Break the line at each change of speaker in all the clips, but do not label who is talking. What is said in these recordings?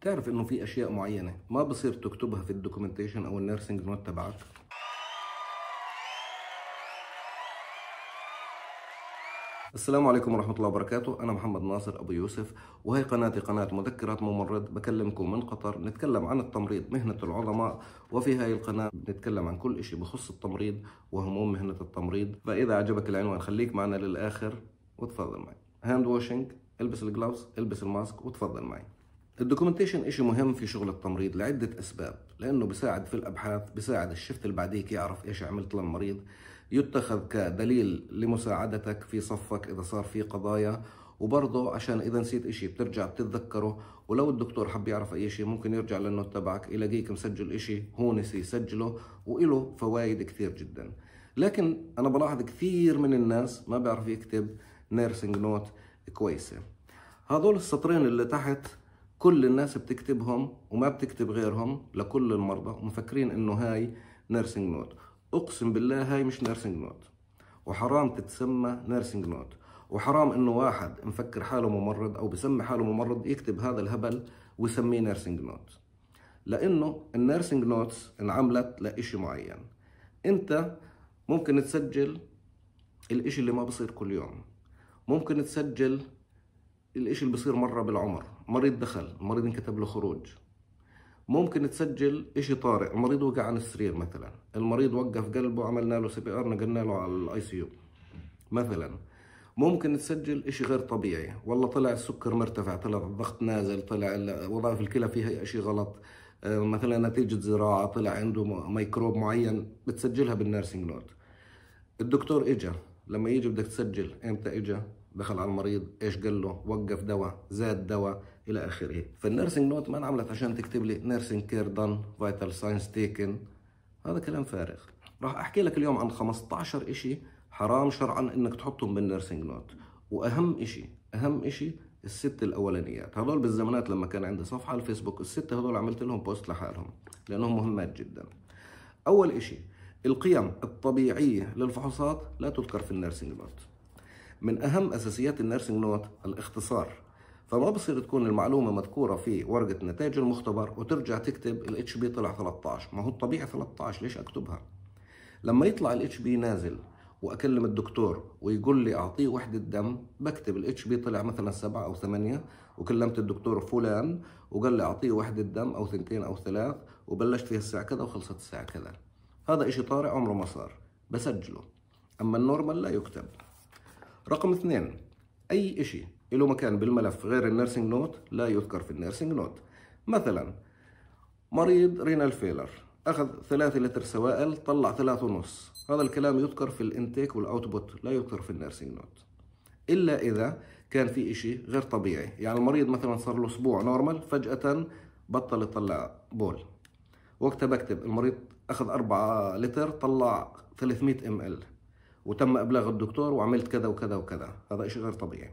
تعرف انه في اشياء معينه ما بصير تكتبها في الدوكيومنتيشن او النيرسينج نوت تبعك السلام عليكم ورحمة الله وبركاته أنا محمد ناصر أبو يوسف وهي قناتي قناة مذكرات ممرض بكلمكم من قطر نتكلم عن التمريض مهنة العظماء وفي هاي القناة بنتكلم عن كل شيء بخص التمريض وهموم مهنة التمريض فإذا عجبك العنوان خليك معنا للآخر وتفضل معي هاند واشنج البس الجلوس البس الماسك وتفضل معي الدوكيومنتيشن شيء مهم في شغل التمريض لعدة أسباب لأنه بساعد في الأبحاث بساعد الشفت اللي بعديك يعرف إيش عملت للمريض يتخذ كدليل لمساعدتك في صفك إذا صار في قضايا وبرضه عشان إذا نسيت إشي بترجع بتتذكره ولو الدكتور حب يعرف أي شيء ممكن يرجع للنوت تبعك يلاقيك مسجل إشي هو نسي يسجله وإله فوايد كثير جدا لكن أنا بلاحظ كثير من الناس ما بيعرف يكتب نيرسينج نوت كويسة هذول السطرين اللي تحت كل الناس بتكتبهم وما بتكتب غيرهم لكل المرضى ومفكرين انه هاي نيرسينج نوت اقسم بالله هاي مش نيرسينج نوت وحرام تتسمى نيرسينج نوت وحرام انه واحد مفكر حاله ممرض او بسمي حاله ممرض يكتب هذا الهبل ويسميه نيرسينج نوت لانه النيرسينج نوتس انعملت لإشي معين انت ممكن تسجل الإشي اللي ما بصير كل يوم ممكن تسجل الإشي اللي بصير مرة بالعمر مريض دخل مريض انكتب له خروج ممكن تسجل اشي طارئ المريض وقع عن السرير مثلا المريض وقف قلبه عملنا له سي بي ار نقلنا له على الاي سي يو مثلا ممكن تسجل اشي غير طبيعي والله طلع السكر مرتفع طلع الضغط نازل طلع وظائف الكلى فيها اشي غلط آه، مثلا نتيجة زراعة طلع عنده ميكروب معين بتسجلها بالنيرسينج نوت الدكتور اجا لما يجي بدك تسجل امتى اجا دخل على المريض ايش قال له وقف دواء زاد دواء الى اخره فالنيرسينج نوت ما انعملت عشان تكتب لي نيرسينج كير دان فايتال ساينس تيكن هذا كلام فارغ راح احكي لك اليوم عن 15 اشي حرام شرعا انك تحطهم بالنيرسينج نوت واهم اشي اهم اشي الست الاولانيات هذول بالزمانات لما كان عندي صفحه على الفيسبوك السته هذول عملت لهم بوست لحالهم لانهم مهمات جدا اول اشي القيم الطبيعيه للفحوصات لا تذكر في النيرسينج نوت من أهم أساسيات النيرسينج نوت الاختصار فما بصير تكون المعلومة مذكورة في ورقة نتائج المختبر وترجع تكتب الاتش بي طلع 13 ما هو الطبيعي 13 ليش أكتبها لما يطلع الاتش بي نازل واكلم الدكتور ويقول لي اعطيه وحده دم بكتب الاتش بي طلع مثلا سبعه او ثمانيه وكلمت الدكتور فلان وقال لي اعطيه وحده دم او ثنتين او ثلاث وبلشت فيها الساعه كذا وخلصت الساعه كذا هذا اشي طارئ عمره ما صار بسجله اما النورمال لا يكتب رقم اثنين أي إشي له مكان بالملف غير النيرسينج نوت لا يذكر في النيرسينج نوت مثلا مريض رينال فيلر أخذ ثلاثة لتر سوائل طلع ثلاثة ونص هذا الكلام يذكر في الانتيك والأوتبوت لا يذكر في النيرسينج نوت إلا إذا كان في إشي غير طبيعي يعني المريض مثلا صار له أسبوع نورمال فجأة بطل يطلع بول وقتها بكتب المريض أخذ 4 لتر طلع 300 ام ال وتم ابلاغ الدكتور وعملت كذا وكذا وكذا هذا شيء غير طبيعي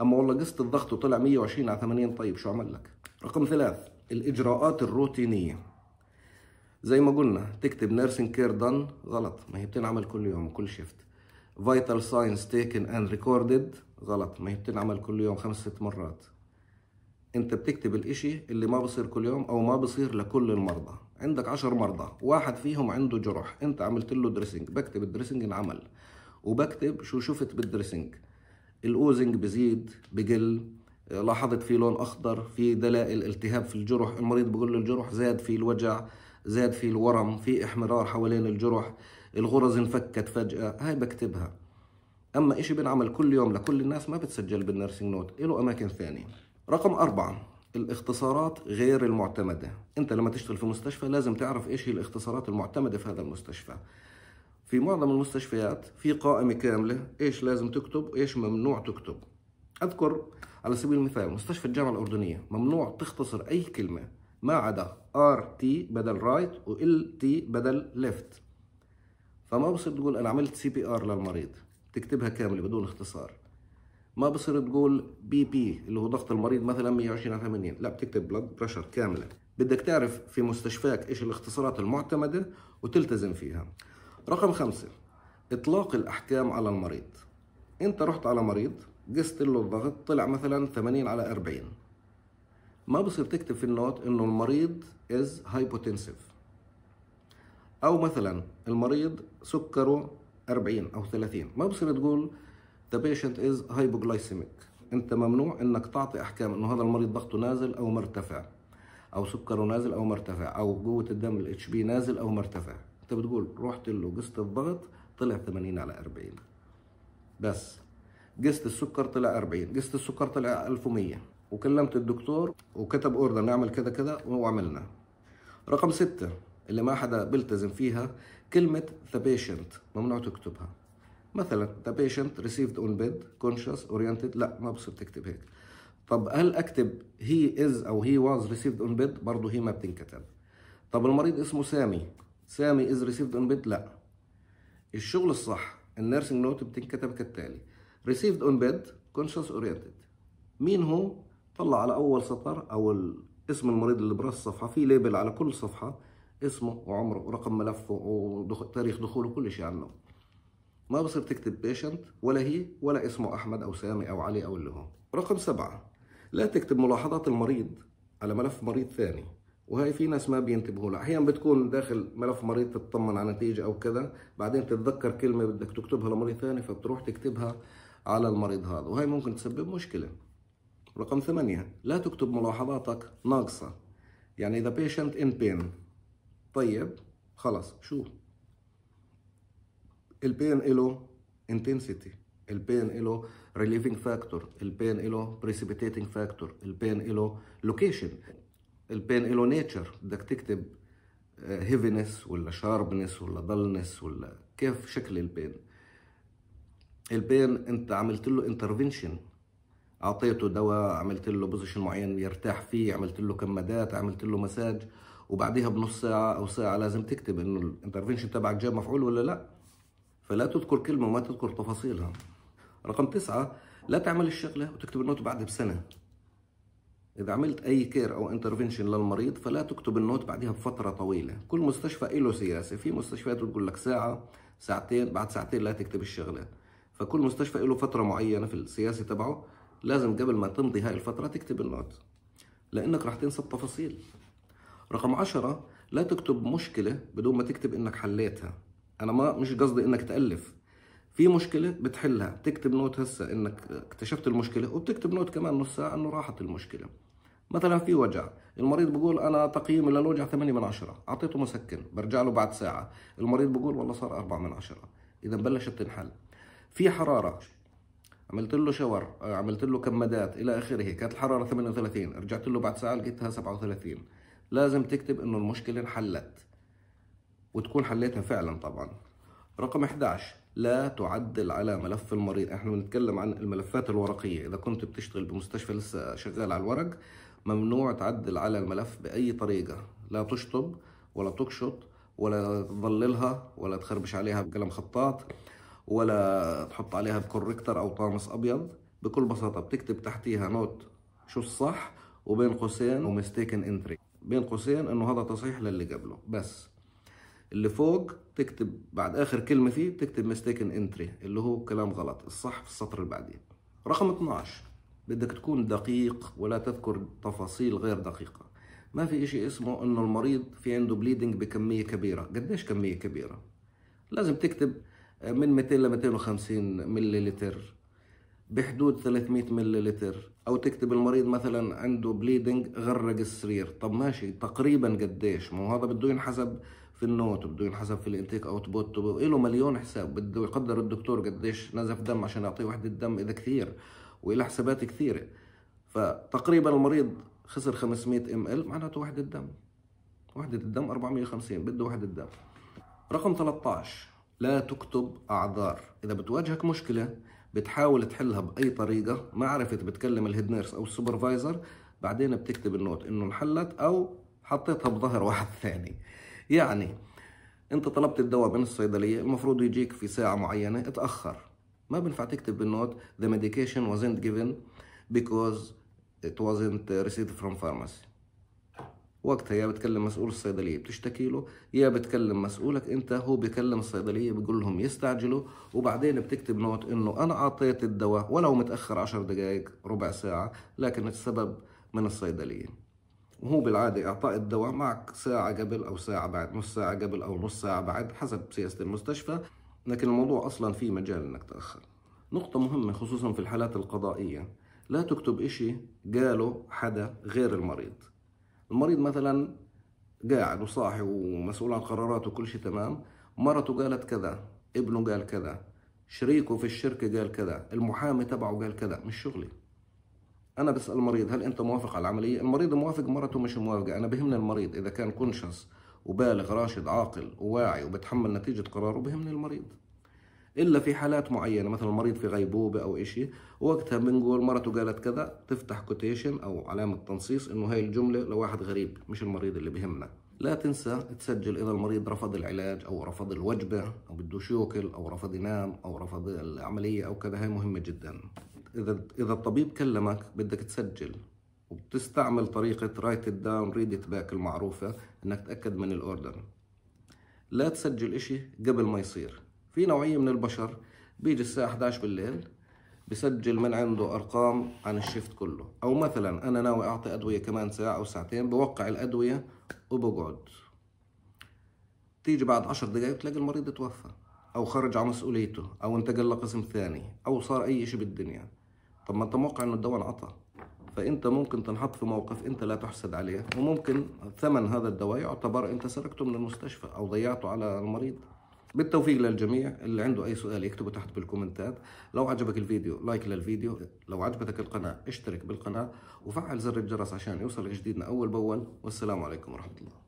اما والله قست الضغط وطلع 120 على 80 طيب شو عمل لك رقم ثلاث الاجراءات الروتينيه زي ما قلنا تكتب نيرسينج كير دن غلط ما هي بتنعمل كل يوم كل شيفت فيتال ساينز تيكن اند ريكوردد غلط ما هي بتنعمل كل يوم خمس ست مرات انت بتكتب الاشي اللي ما بصير كل يوم او ما بصير لكل المرضى عندك 10 مرضى واحد فيهم عنده جرح انت عملت له دريسنج بكتب الدريسنج انعمل وبكتب شو شفت بالدريسنج الاوزنج بزيد بقل لاحظت في لون اخضر في دلائل التهاب في الجرح المريض بقول له الجرح زاد في الوجع زاد في الورم في احمرار حوالين الجرح الغرز انفكت فجأة هاي بكتبها أما شيء بنعمل كل يوم لكل الناس ما بتسجل بالنيرسينج نوت له أماكن ثانية رقم أربعة الاختصارات غير المعتمدة انت لما تشتغل في مستشفى لازم تعرف ايش هي الاختصارات المعتمدة في هذا المستشفى في معظم المستشفيات في قائمة كاملة ايش لازم تكتب وايش ممنوع تكتب اذكر على سبيل المثال مستشفى الجامعة الاردنية ممنوع تختصر اي كلمة ما عدا ار تي بدل رايت و ال تي بدل ليفت فما بصير تقول انا عملت سي بي ار للمريض تكتبها كاملة بدون اختصار ما بصير تقول بي بي اللي هو ضغط المريض مثلا 120 على 80 لا بتكتب بلاد بريشر كامله بدك تعرف في مستشفاك ايش الاختصارات المعتمده وتلتزم فيها رقم خمسة اطلاق الاحكام على المريض انت رحت على مريض قست له الضغط طلع مثلا 80 على 40 ما بصير تكتب في النوت انه المريض از هايبوتنسيف او مثلا المريض سكره 40 او 30 ما بصير تقول ذا بيشنت از هايبوغلايسيميك انت ممنوع انك تعطي احكام انه هذا المريض ضغطه نازل او مرتفع او سكره نازل او مرتفع او قوه الدم الاتش بي نازل او مرتفع انت بتقول رحت له قست الضغط طلع 80 على 40 بس قست السكر طلع 40 قست السكر طلع 1100 وكلمت الدكتور وكتب اوردر نعمل كذا كذا وعملنا رقم ستة اللي ما حدا بيلتزم فيها كلمة ذا بيشنت ممنوع تكتبها مثلا ذا بيشنت ريسيفد اون بيد كونشس اورينتد لا ما بصير تكتب هيك طب هل اكتب هي از او هي واز ريسيفد اون بيد برضه هي ما بتنكتب طب المريض اسمه سامي سامي از ريسيفد اون بيد لا الشغل الصح النيرسينج نوت بتنكتب كالتالي ريسيفد اون بيد كونشس اورينتد مين هو طلع على اول سطر او اسم المريض اللي براس الصفحه في ليبل على كل صفحه اسمه وعمره ورقم ملفه وتاريخ دخوله كل شيء عنه ما بصير تكتب بيشنت ولا هي ولا اسمه أحمد أو سامي أو علي أو اللي هو رقم سبعة لا تكتب ملاحظات المريض على ملف مريض ثاني وهي في ناس ما بينتبهوا لها احيانا بتكون داخل ملف مريض تطمن على نتيجه او كذا بعدين تتذكر كلمه بدك تكتبها لمريض ثاني فبتروح تكتبها على المريض هذا وهي ممكن تسبب مشكله رقم ثمانية لا تكتب ملاحظاتك ناقصة يعني إذا بيشنت ان بين طيب خلص شو البين له انتنسيتي البين له ريليفينج فاكتور البين له بريسيبيتيتنج فاكتور البين له لوكيشن البين له نيتشر بدك تكتب هيفينس ولا شاربنس ولا ضلنس ولا كيف شكل البين البين انت عملت له انترفنشن اعطيته دواء عملت له بوزيشن معين يرتاح فيه عملت له كمادات عملت له مساج وبعديها بنص ساعه او ساعه لازم تكتب انه الانترفنشن تبعك جاب مفعول ولا لا فلا تذكر كلمة وما تذكر تفاصيلها رقم تسعة لا تعمل الشغلة وتكتب النوت بعد بسنة إذا عملت أي كير أو انترفنشن للمريض فلا تكتب النوت بعدها بفترة طويلة كل مستشفى له سياسة في مستشفيات بتقول لك ساعة ساعتين بعد ساعتين لا تكتب الشغلة فكل مستشفى له فترة معينة في السياسة تبعه لازم قبل ما تمضي هاي الفترة تكتب النوت لأنك راح تنسى التفاصيل رقم عشرة لا تكتب مشكلة بدون ما تكتب إنك حليتها انا ما مش قصدي انك تالف في مشكله بتحلها بتكتب نوت هسه انك اكتشفت المشكله وبتكتب نوت كمان نص ساعه انه راحت المشكله مثلا في وجع المريض بيقول انا تقييمي للوجع 8 من 10 اعطيته مسكن برجع له بعد ساعه المريض بيقول والله صار 4 من 10 اذا بلشت تنحل في حراره عملت له شاور عملت له كمادات الى اخره كانت الحراره 38 رجعت له بعد ساعه لقيتها 37 لازم تكتب انه المشكله انحلت وتكون حليتها فعلا طبعا رقم 11 لا تعدل على ملف المريض احنا بنتكلم عن الملفات الورقية اذا كنت بتشتغل بمستشفى لسه شغال على الورق ممنوع تعدل على الملف باي طريقة لا تشطب ولا تقشط ولا تضللها ولا تخربش عليها بقلم خطاط ولا تحط عليها بكوركتر او طامس ابيض بكل بساطة بتكتب تحتيها نوت شو الصح وبين قوسين ومستيكن انتري بين قوسين انه هذا تصحيح للي قبله بس اللي فوق تكتب بعد اخر كلمه فيه تكتب ميستيكن انتري اللي هو كلام غلط الصح في السطر اللي بعديه رقم 12 بدك تكون دقيق ولا تذكر تفاصيل غير دقيقه ما في شيء اسمه انه المريض في عنده بليدنج بكميه كبيره قديش كميه كبيره لازم تكتب آه، من 200 ل 250 مللتر بحدود 300 مللتر او تكتب المريض مثلا عنده بليدنج غرق السرير طب ماشي تقريبا قديش ما هو هذا بده ينحسب في النوت بده ينحسب في الانتيك اوت بوت له مليون حساب بده يقدر الدكتور قديش نزف دم عشان يعطيه وحده دم اذا كثير وإلى حسابات كثيره فتقريبا المريض خسر 500 ام ال معناته وحده دم وحده الدم 450 بده وحده دم رقم 13 لا تكتب اعذار اذا بتواجهك مشكله بتحاول تحلها باي طريقه ما عرفت بتكلم الهيد نيرس او السوبرفايزر بعدين بتكتب النوت انه انحلت او حطيتها بظهر واحد ثاني يعني انت طلبت الدواء من الصيدليه المفروض يجيك في ساعه معينه اتاخر ما بينفع تكتب بالنوت the medication wasn't given because it wasn't received from pharmacy وقتها يا بتكلم مسؤول الصيدليه بتشتكي له يا بتكلم مسؤولك انت هو بكلم الصيدليه بيقول لهم يستعجلوا وبعدين بتكتب نوت انه انا اعطيت الدواء ولو متاخر 10 دقائق ربع ساعه لكن السبب من الصيدليه وهو بالعادة إعطاء الدواء معك ساعة قبل أو ساعة بعد نص ساعة قبل أو نص ساعة بعد حسب سياسة المستشفى لكن الموضوع أصلا في مجال إنك تأخر نقطة مهمة خصوصا في الحالات القضائية لا تكتب إشي قاله حدا غير المريض المريض مثلا قاعد وصاحي ومسؤول عن قراراته وكل شيء تمام مرته قالت كذا ابنه قال كذا شريكه في الشركة قال كذا المحامي تبعه قال كذا مش شغلي انا بسال المريض هل انت موافق على العمليه المريض موافق مرته مش موافقه انا بهمني المريض اذا كان كونشس وبالغ راشد عاقل وواعي وبتحمل نتيجه قراره بهمني المريض الا في حالات معينه مثلا المريض في غيبوبه او إشي وقتها بنقول مرته قالت كذا تفتح كوتيشن او علامه تنصيص انه هاي الجمله لواحد غريب مش المريض اللي بهمنا لا تنسى تسجل اذا المريض رفض العلاج او رفض الوجبه او بده يوكل او رفض ينام او رفض العمليه او كذا هاي مهمه جدا اذا اذا الطبيب كلمك بدك تسجل وبتستعمل طريقه رايت ات داون ريد ات باك المعروفه انك تاكد من الاوردر لا تسجل إشي قبل ما يصير في نوعيه من البشر بيجي الساعه 11 بالليل بسجل من عنده ارقام عن الشفت كله او مثلا انا ناوي اعطي ادويه كمان ساعه او ساعتين بوقع الادويه وبقعد تيجي بعد 10 دقائق تلاقي المريض توفى او خرج على مسؤوليته او انتقل لقسم ثاني او صار اي شيء بالدنيا طب ما انت موقع انه الدواء انعطى فانت ممكن تنحط في موقف انت لا تحسد عليه وممكن ثمن هذا الدواء يعتبر انت سرقته من المستشفى او ضيعته على المريض بالتوفيق للجميع اللي عنده اي سؤال يكتبه تحت بالكومنتات لو عجبك الفيديو لايك للفيديو لو عجبتك القناة اشترك بالقناة وفعل زر الجرس عشان يوصل جديدنا اول باول والسلام عليكم ورحمة الله